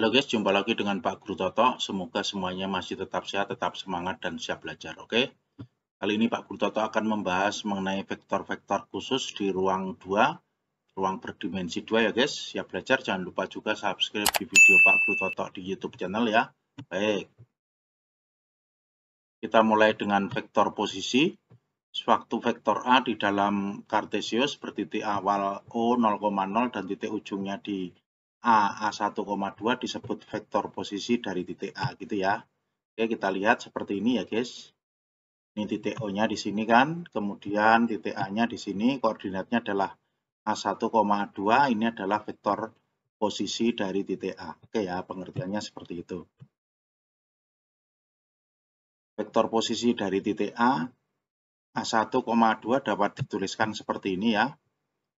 Halo guys, jumpa lagi dengan Pak Guru Toto. Semoga semuanya masih tetap sehat, tetap semangat, dan siap belajar. Oke, kali ini Pak Guru Toto akan membahas mengenai vektor-vektor khusus di ruang 2, ruang berdimensi 2 ya guys. Siap belajar, jangan lupa juga subscribe di video Pak Guru Toto di YouTube channel ya. Baik, kita mulai dengan vektor posisi. Sewaktu vektor A di dalam kartesius bertitik awal O 0,0 dan titik ujungnya di A, A1,2 disebut vektor posisi dari titik A gitu ya. Oke, kita lihat seperti ini ya guys. Ini titik O-nya di sini kan, kemudian titik A-nya di sini, koordinatnya adalah A1,2, ini adalah vektor posisi dari titik A. Oke ya, pengertiannya seperti itu. Vektor posisi dari titik A, A1,2 dapat dituliskan seperti ini ya.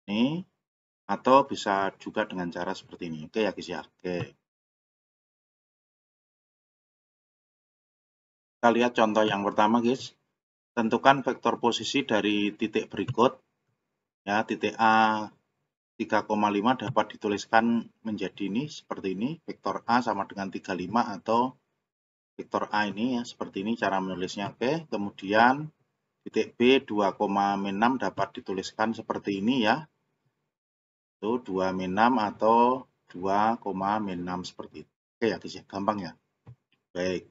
Ini atau bisa juga dengan cara seperti ini. Oke ya guys ya. Oke. Kita lihat contoh yang pertama guys. Tentukan vektor posisi dari titik berikut. Ya, titik A 3,5 dapat dituliskan menjadi ini seperti ini. Vektor A sama dengan 35 atau vektor A ini ya seperti ini cara menulisnya. Oke, kemudian titik B 2,6 dapat dituliskan seperti ini ya itu 2 min 6 atau 2, min 6 seperti itu. Oke ya guys gampang ya. Baik.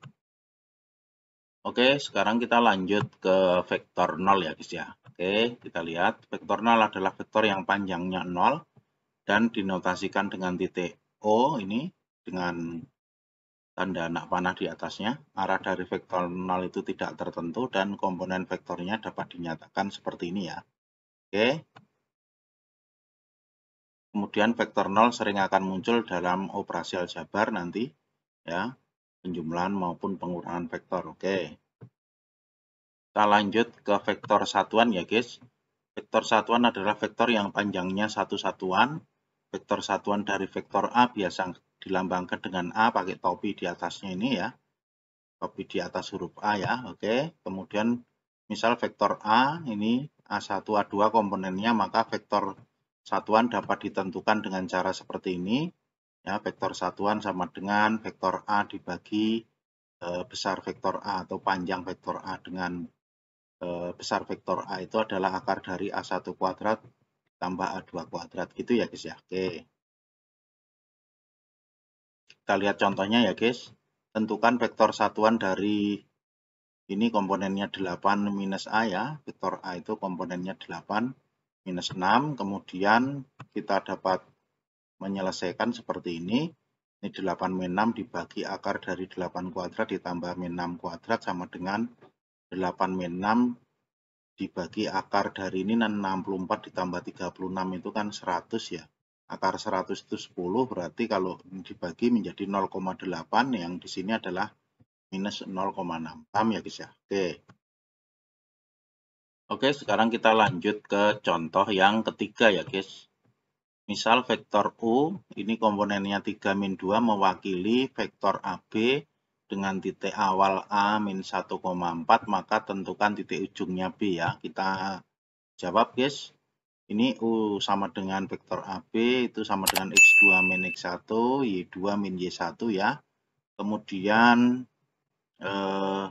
Oke, sekarang kita lanjut ke vektor 0 ya guys ya. Oke, kita lihat. Vektor 0 adalah vektor yang panjangnya 0 dan dinotasikan dengan titik O ini dengan tanda anak panah di atasnya. Arah dari vektor 0 itu tidak tertentu dan komponen vektornya dapat dinyatakan seperti ini ya. Oke, Kemudian vektor nol sering akan muncul dalam operasi aljabar nanti, ya, penjumlahan maupun pengurangan vektor. Oke. Kita lanjut ke vektor satuan ya, guys. Vektor satuan adalah vektor yang panjangnya satu satuan. Vektor satuan dari vektor A biasa dilambangkan dengan A pakai topi di atasnya ini ya. Topi di atas huruf A ya, oke. Kemudian misal vektor A ini A1, A2 komponennya, maka vektor satuan dapat ditentukan dengan cara seperti ini. Ya, vektor satuan sama dengan vektor A dibagi e, besar vektor A atau panjang vektor A dengan e, besar vektor A itu adalah akar dari A1 kuadrat tambah A2 kuadrat. Gitu ya guys ya. Oke. Kita lihat contohnya ya guys. Tentukan vektor satuan dari ini komponennya 8 minus A ya. Vektor A itu komponennya 8 minus 6, kemudian kita dapat menyelesaikan seperti ini. Ini 8 min 6 dibagi akar dari 8 kuadrat ditambah min 6 kuadrat sama dengan 8 min 6 dibagi akar dari ini 64 ditambah 36 itu kan 100 ya. Akar 100 itu 10 berarti kalau dibagi menjadi 0,8 yang di sini adalah minus Paham ya guys ya. Oke. Oke, sekarang kita lanjut ke contoh yang ketiga ya guys. Misal vektor U, ini komponennya 3 min 2 mewakili vektor AB dengan titik awal A min 1,4, maka tentukan titik ujungnya B ya. Kita jawab guys. Ini U sama dengan vektor AB, itu sama dengan X2 min X1, Y2 min Y1 ya. Kemudian eh,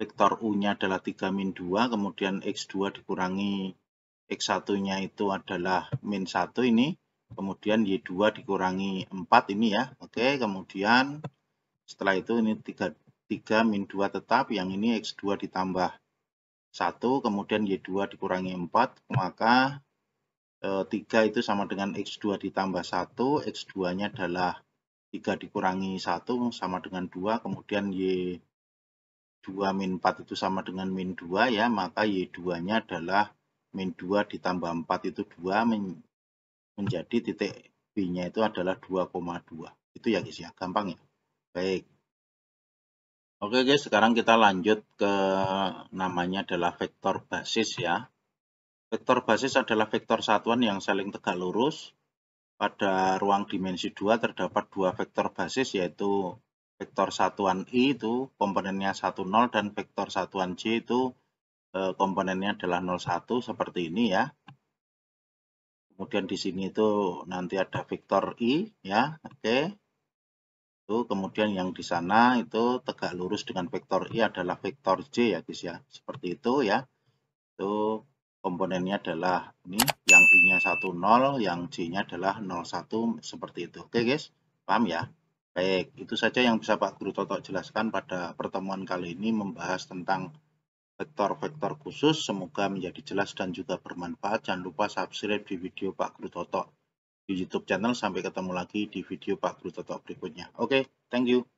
vektor U-nya adalah 3 min 2, kemudian X2 dikurangi X1-nya itu adalah min 1 ini, kemudian Y2 dikurangi 4 ini ya, oke, kemudian setelah itu ini 3, 3 min 2 tetap, yang ini X2 ditambah 1, kemudian Y2 dikurangi 4, maka e, eh, 3 itu sama dengan X2 ditambah 1, X2-nya adalah 3 dikurangi 1 sama dengan 2, kemudian Y 2 2 min 4 itu sama dengan min 2 ya, maka Y2-nya adalah min 2 ditambah 4 itu 2 men menjadi titik B-nya itu adalah 2,2. Itu ya guys ya, gampang ya. Baik. Oke guys, sekarang kita lanjut ke namanya adalah vektor basis ya. Vektor basis adalah vektor satuan yang saling tegak lurus. Pada ruang dimensi 2 terdapat dua vektor basis yaitu vektor satuan I itu komponennya 1 0 dan vektor satuan J itu eh, komponennya adalah 01 seperti ini ya. Kemudian di sini itu nanti ada vektor I ya. Oke. Okay. Itu kemudian yang di sana itu tegak lurus dengan vektor I adalah vektor J ya guys ya. Seperti itu ya. Itu komponennya adalah ini yang I-nya 10, yang J-nya adalah 01 seperti itu. Oke okay, guys. Paham ya? Baik, itu saja yang bisa Pak Guru Toto jelaskan pada pertemuan kali ini membahas tentang vektor-vektor khusus. Semoga menjadi jelas dan juga bermanfaat. Jangan lupa subscribe di video Pak Guru Toto di YouTube channel. Sampai ketemu lagi di video Pak Guru Toto berikutnya. Oke, okay, thank you.